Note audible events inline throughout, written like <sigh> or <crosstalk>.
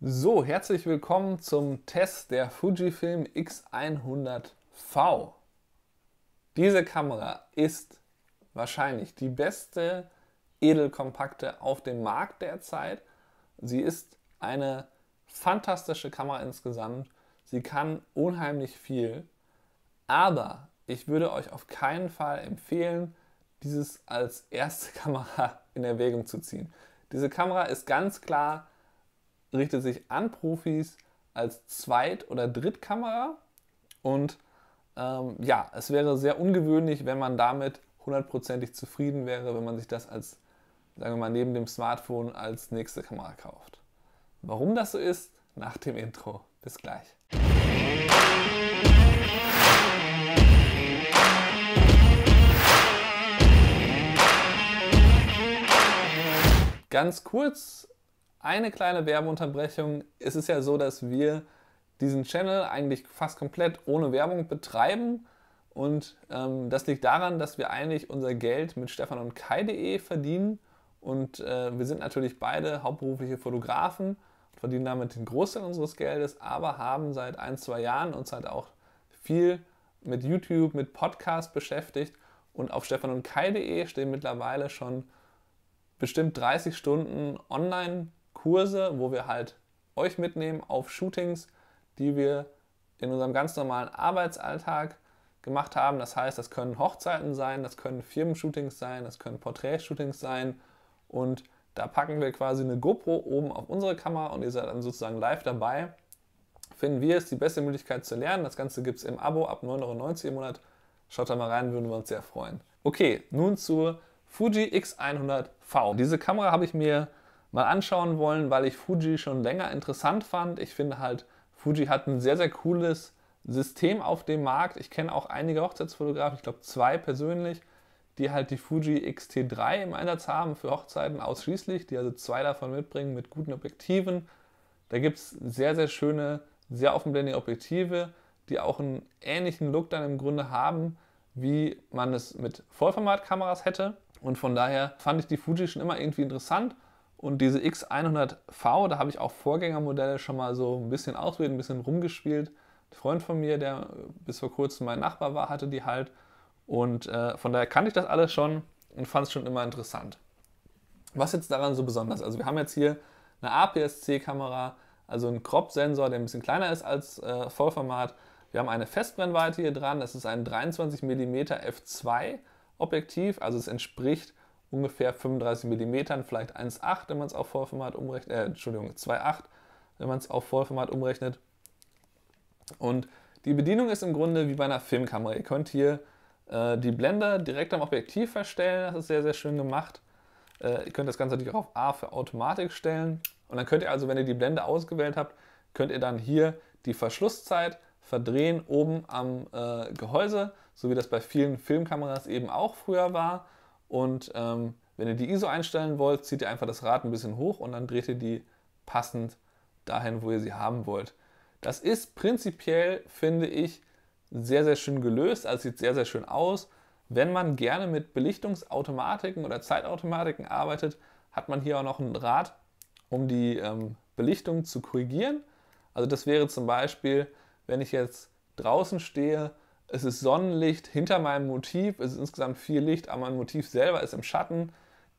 So, herzlich willkommen zum Test der Fujifilm X100V. Diese Kamera ist wahrscheinlich die beste Edelkompakte auf dem Markt derzeit. Sie ist eine fantastische Kamera insgesamt. Sie kann unheimlich viel, aber ich würde euch auf keinen Fall empfehlen, dieses als erste <laughs> Kamera in Erwägung zu ziehen. Diese Kamera ist ganz klar richtet sich an Profis als Zweit- oder Drittkamera. Und ähm, ja, es wäre sehr ungewöhnlich, wenn man damit hundertprozentig zufrieden wäre, wenn man sich das als, sagen wir mal, neben dem Smartphone als nächste Kamera kauft. Warum das so ist, nach dem Intro. Bis gleich. Ganz kurz eine kleine Werbeunterbrechung. Es ist ja so, dass wir diesen Channel eigentlich fast komplett ohne Werbung betreiben. Und ähm, das liegt daran, dass wir eigentlich unser Geld mit Stefan und Kai.de verdienen. Und äh, wir sind natürlich beide hauptberufliche Fotografen, verdienen damit den Großteil unseres Geldes, aber haben seit ein, zwei Jahren uns halt auch viel mit YouTube, mit Podcast beschäftigt. Und auf stefan und Kai.de stehen mittlerweile schon bestimmt 30 Stunden online Kurse, wo wir halt euch mitnehmen auf Shootings, die wir in unserem ganz normalen Arbeitsalltag gemacht haben. Das heißt, das können Hochzeiten sein, das können Firmenshootings sein, das können Porträtshootings sein und da packen wir quasi eine GoPro oben auf unsere Kamera und ihr seid dann sozusagen live dabei. Finden wir es die beste Möglichkeit zu lernen. Das Ganze gibt es im Abo ab 9,90 Euro im Monat. Schaut da mal rein, würden wir uns sehr freuen. Okay, nun zur Fuji X100V. Diese Kamera habe ich mir mal anschauen wollen, weil ich Fuji schon länger interessant fand. Ich finde halt, Fuji hat ein sehr, sehr cooles System auf dem Markt. Ich kenne auch einige Hochzeitsfotografen, ich glaube zwei persönlich, die halt die Fuji XT3 im Einsatz haben für Hochzeiten ausschließlich, die also zwei davon mitbringen mit guten Objektiven. Da gibt es sehr, sehr schöne, sehr offenblendige Objektive, die auch einen ähnlichen Look dann im Grunde haben, wie man es mit Vollformatkameras hätte. Und von daher fand ich die Fuji schon immer irgendwie interessant und diese X100V, da habe ich auch Vorgängermodelle schon mal so ein bisschen ausprobiert, ein bisschen rumgespielt. Ein Freund von mir, der bis vor kurzem mein Nachbar war, hatte die halt. Und äh, von daher kannte ich das alles schon und fand es schon immer interessant. Was jetzt daran so besonders? Also wir haben jetzt hier eine APS-C-Kamera, also einen Crop-Sensor, der ein bisschen kleiner ist als äh, Vollformat. Wir haben eine Festbrennweite hier dran, das ist ein 23 mm f2 Objektiv, also es entspricht ungefähr 35 mm, vielleicht 1,8, wenn man es auf Vollformat umrechnet, äh, Entschuldigung, 2,8, wenn man es auf Vollformat umrechnet. Und die Bedienung ist im Grunde wie bei einer Filmkamera. Ihr könnt hier äh, die Blende direkt am Objektiv verstellen, das ist sehr, sehr schön gemacht. Äh, ihr könnt das Ganze natürlich auch auf A für Automatik stellen. Und dann könnt ihr also, wenn ihr die Blende ausgewählt habt, könnt ihr dann hier die Verschlusszeit verdrehen oben am äh, Gehäuse, so wie das bei vielen Filmkameras eben auch früher war. Und ähm, wenn ihr die ISO einstellen wollt, zieht ihr einfach das Rad ein bisschen hoch und dann dreht ihr die passend dahin, wo ihr sie haben wollt. Das ist prinzipiell, finde ich, sehr, sehr schön gelöst. Also sieht sehr, sehr schön aus. Wenn man gerne mit Belichtungsautomatiken oder Zeitautomatiken arbeitet, hat man hier auch noch ein Rad, um die ähm, Belichtung zu korrigieren. Also das wäre zum Beispiel, wenn ich jetzt draußen stehe es ist Sonnenlicht hinter meinem Motiv, es ist insgesamt viel Licht, aber mein Motiv selber ist im Schatten,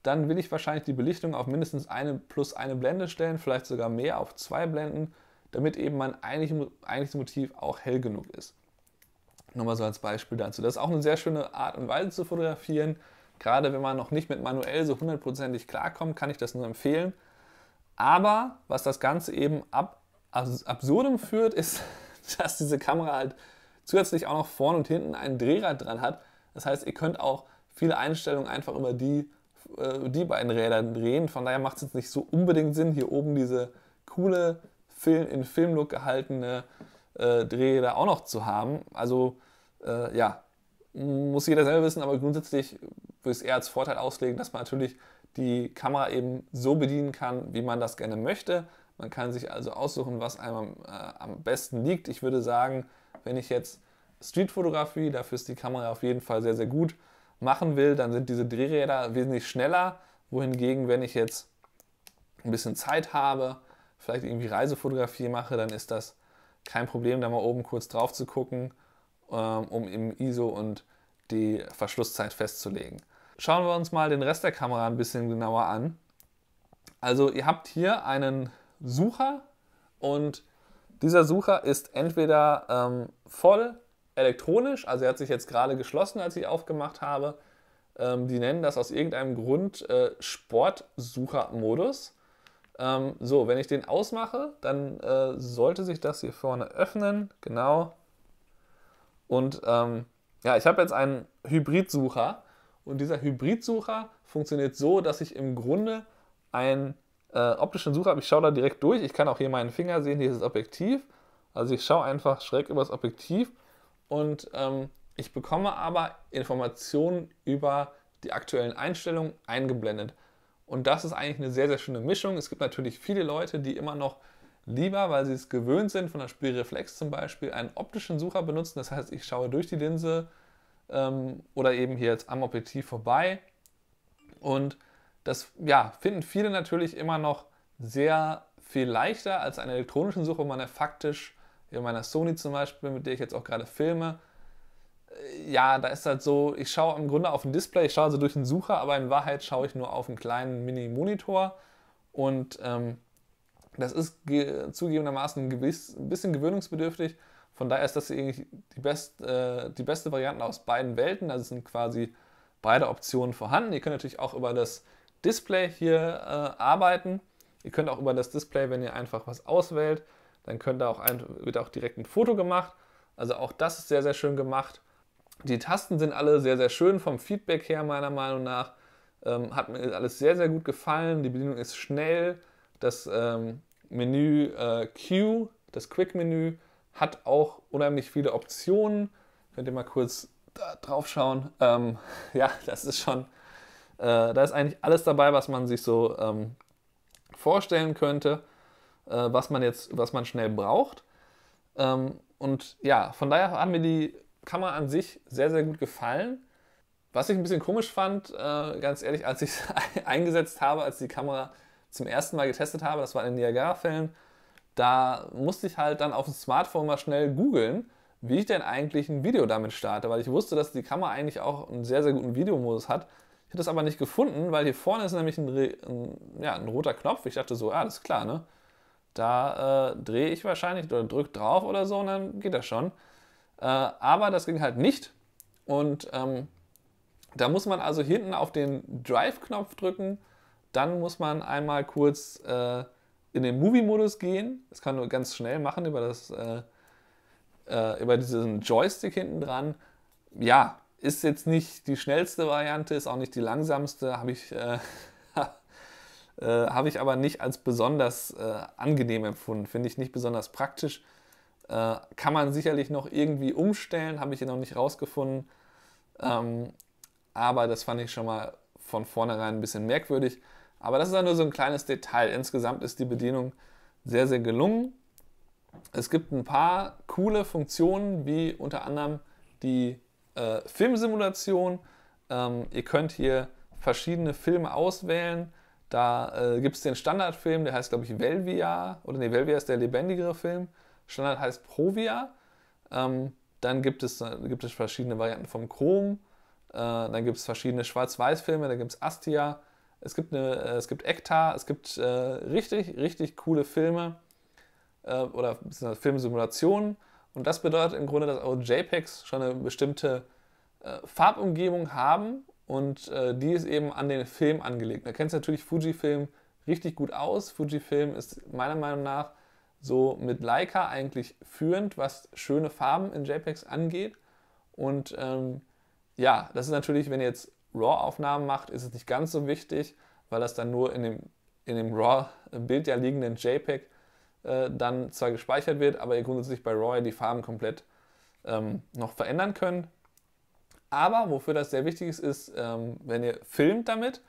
dann will ich wahrscheinlich die Belichtung auf mindestens eine plus eine Blende stellen, vielleicht sogar mehr auf zwei Blenden, damit eben mein eigentliches Motiv auch hell genug ist. Nur mal so als Beispiel dazu. Das ist auch eine sehr schöne Art und Weise zu fotografieren. Gerade wenn man noch nicht mit manuell so hundertprozentig klarkommt, kann ich das nur empfehlen. Aber was das Ganze eben ab also absurdum führt, ist, <laughs> dass diese Kamera halt zusätzlich auch noch vorne und hinten ein Drehrad dran hat. Das heißt, ihr könnt auch viele Einstellungen einfach über die, äh, die beiden Räder drehen. Von daher macht es jetzt nicht so unbedingt Sinn, hier oben diese coole, Film, in Filmlook gehaltene äh, Drehräder auch noch zu haben. Also äh, ja, muss jeder selber wissen, aber grundsätzlich würde ich es eher als Vorteil auslegen, dass man natürlich die Kamera eben so bedienen kann, wie man das gerne möchte. Man kann sich also aussuchen, was einem äh, am besten liegt. Ich würde sagen, wenn ich jetzt Streetfotografie, dafür ist die Kamera auf jeden Fall sehr, sehr gut, machen will, dann sind diese Drehräder wesentlich schneller. Wohingegen, wenn ich jetzt ein bisschen Zeit habe, vielleicht irgendwie Reisefotografie mache, dann ist das kein Problem, da mal oben kurz drauf zu gucken, ähm, um im ISO und die Verschlusszeit festzulegen. Schauen wir uns mal den Rest der Kamera ein bisschen genauer an. Also ihr habt hier einen Sucher und dieser Sucher ist entweder ähm, voll elektronisch, also er hat sich jetzt gerade geschlossen, als ich aufgemacht habe. Ähm, die nennen das aus irgendeinem Grund äh, Sportsuchermodus. Ähm, so, wenn ich den ausmache, dann äh, sollte sich das hier vorne öffnen. Genau. Und ähm, ja, ich habe jetzt einen Hybridsucher. Und dieser Hybridsucher funktioniert so, dass ich im Grunde ein äh, optischen Sucher habe, ich schaue da direkt durch. Ich kann auch hier meinen Finger sehen, hier ist das Objektiv. Also ich schaue einfach schräg über das Objektiv und ähm, ich bekomme aber Informationen über die aktuellen Einstellungen eingeblendet. Und das ist eigentlich eine sehr, sehr schöne Mischung. Es gibt natürlich viele Leute, die immer noch lieber, weil sie es gewöhnt sind, von der Spielreflex zum Beispiel, einen optischen Sucher benutzen. Das heißt, ich schaue durch die Linse ähm, oder eben hier jetzt am Objektiv vorbei und das ja, finden viele natürlich immer noch sehr viel leichter als eine elektronische Suche, wo man ja faktisch, in meiner Sony zum Beispiel, mit der ich jetzt auch gerade filme, äh, ja, da ist halt so, ich schaue im Grunde auf ein Display, ich schaue also durch den Sucher, aber in Wahrheit schaue ich nur auf einen kleinen Mini-Monitor und ähm, das ist zugegebenermaßen gewiss, ein bisschen gewöhnungsbedürftig. Von daher ist das eigentlich die, best, äh, die beste Variante aus beiden Welten. Also sind quasi beide Optionen vorhanden. Ihr könnt natürlich auch über das Display hier äh, arbeiten. Ihr könnt auch über das Display, wenn ihr einfach was auswählt, dann könnt ihr auch ein, wird auch direkt ein Foto gemacht. Also auch das ist sehr, sehr schön gemacht. Die Tasten sind alle sehr, sehr schön vom Feedback her, meiner Meinung nach. Ähm, hat mir alles sehr, sehr gut gefallen. Die Bedienung ist schnell. Das ähm, Menü äh, Q, das Quick-Menü, hat auch unheimlich viele Optionen. Könnt ihr mal kurz da drauf schauen. Ähm, <laughs> ja, das ist schon äh, da ist eigentlich alles dabei, was man sich so ähm, vorstellen könnte, äh, was man jetzt, was man schnell braucht. Ähm, und ja, von daher hat mir die Kamera an sich sehr, sehr gut gefallen. Was ich ein bisschen komisch fand, äh, ganz ehrlich, als ich es <laughs> eingesetzt habe, als die Kamera zum ersten Mal getestet habe, das war in den Niagara-Fällen, da musste ich halt dann auf dem Smartphone mal schnell googeln, wie ich denn eigentlich ein Video damit starte, weil ich wusste, dass die Kamera eigentlich auch einen sehr, sehr guten Videomodus hat, ich habe das aber nicht gefunden, weil hier vorne ist nämlich ein, ein, ja, ein roter Knopf. Ich dachte so, ja, das klar, ne? Da äh, drehe ich wahrscheinlich oder drücke drauf oder so und dann geht das schon. Äh, aber das ging halt nicht. Und ähm, da muss man also hinten auf den Drive-Knopf drücken. Dann muss man einmal kurz äh, in den Movie-Modus gehen. Das kann man ganz schnell machen über, das, äh, äh, über diesen Joystick hinten dran. Ja, ist jetzt nicht die schnellste Variante, ist auch nicht die langsamste, habe ich, äh, <laughs> äh hab ich aber nicht als besonders äh, angenehm empfunden, finde ich nicht besonders praktisch. Äh, kann man sicherlich noch irgendwie umstellen, habe ich hier noch nicht rausgefunden. Ähm, aber das fand ich schon mal von vornherein ein bisschen merkwürdig. Aber das ist ja nur so ein kleines Detail. Insgesamt ist die Bedienung sehr, sehr gelungen. Es gibt ein paar coole Funktionen, wie unter anderem die äh, Filmsimulation. Ähm, ihr könnt hier verschiedene Filme auswählen. Da äh, gibt es den Standardfilm, der heißt, glaube ich, Velvia. Oder nee, Velvia ist der lebendigere Film. Standard heißt Provia. Ähm, dann gibt es, äh, gibt es verschiedene Varianten vom Chrom. Äh, dann gibt es verschiedene Schwarz-Weiß-Filme. Dann gibt es Astia. Es gibt, eine, äh, es gibt Ektar. Es gibt äh, richtig, richtig coole Filme äh, oder Filmsimulationen. Und das bedeutet im Grunde, dass eure JPEGs schon eine bestimmte äh, Farbumgebung haben und äh, die ist eben an den Film angelegt. Da kennt du natürlich Fujifilm richtig gut aus. Fujifilm ist meiner Meinung nach so mit Leica eigentlich führend, was schöne Farben in JPEGs angeht. Und ähm, ja, das ist natürlich, wenn ihr jetzt RAW-Aufnahmen macht, ist es nicht ganz so wichtig, weil das dann nur in dem, in dem RAW-Bild ja liegenden JPEG äh, dann zwar gespeichert wird, aber ihr grundsätzlich bei RAW die Farben komplett ähm, noch verändern könnt. Aber wofür das sehr wichtig ist, ist, ähm, wenn ihr filmt damit.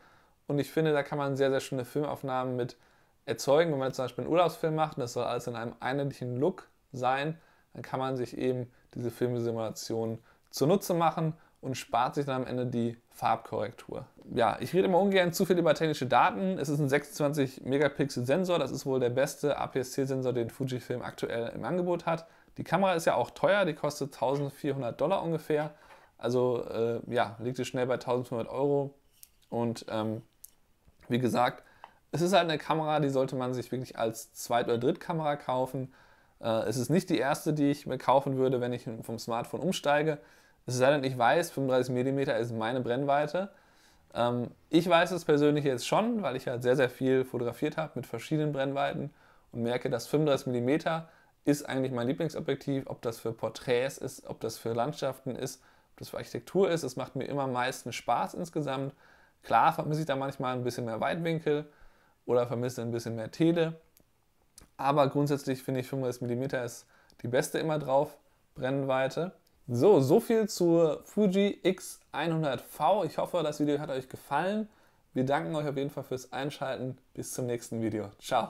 Und ich finde, da kann man sehr, sehr schöne Filmaufnahmen mit erzeugen. Wenn man zum Beispiel einen Urlaubsfilm macht und das soll alles in einem einheitlichen Look sein, dann kann man sich eben diese Filmsimulationen zunutze machen und spart sich dann am Ende die Farbkorrektur. Ja, ich rede immer ungern zu viel über technische Daten. Es ist ein 26-Megapixel-Sensor. Das ist wohl der beste APS-C-Sensor, den Fujifilm aktuell im Angebot hat. Die Kamera ist ja auch teuer. Die kostet 1400 Dollar ungefähr. Also äh, ja, liegt sie schnell bei 1500 Euro. Und ähm, wie gesagt, es ist halt eine Kamera, die sollte man sich wirklich als Zweit- oder Drittkamera kaufen. Äh, es ist nicht die erste, die ich mir kaufen würde, wenn ich vom Smartphone umsteige. Es sei denn, ich weiß, 35 mm ist meine Brennweite. Ähm, ich weiß es persönlich jetzt schon, weil ich halt sehr, sehr viel fotografiert habe mit verschiedenen Brennweiten und merke, dass 35 mm ist eigentlich mein Lieblingsobjektiv. Ob das für Porträts ist, ob das für Landschaften ist, ob das für Architektur ist, es macht mir immer am meisten Spaß insgesamt. Klar vermisse ich da manchmal ein bisschen mehr Weitwinkel oder vermisse ein bisschen mehr Tele. Aber grundsätzlich finde ich 35 mm ist die beste immer drauf, Brennweite. So, so viel zur Fuji X100V. Ich hoffe, das Video hat euch gefallen. Wir danken euch auf jeden Fall fürs Einschalten. Bis zum nächsten Video. Ciao.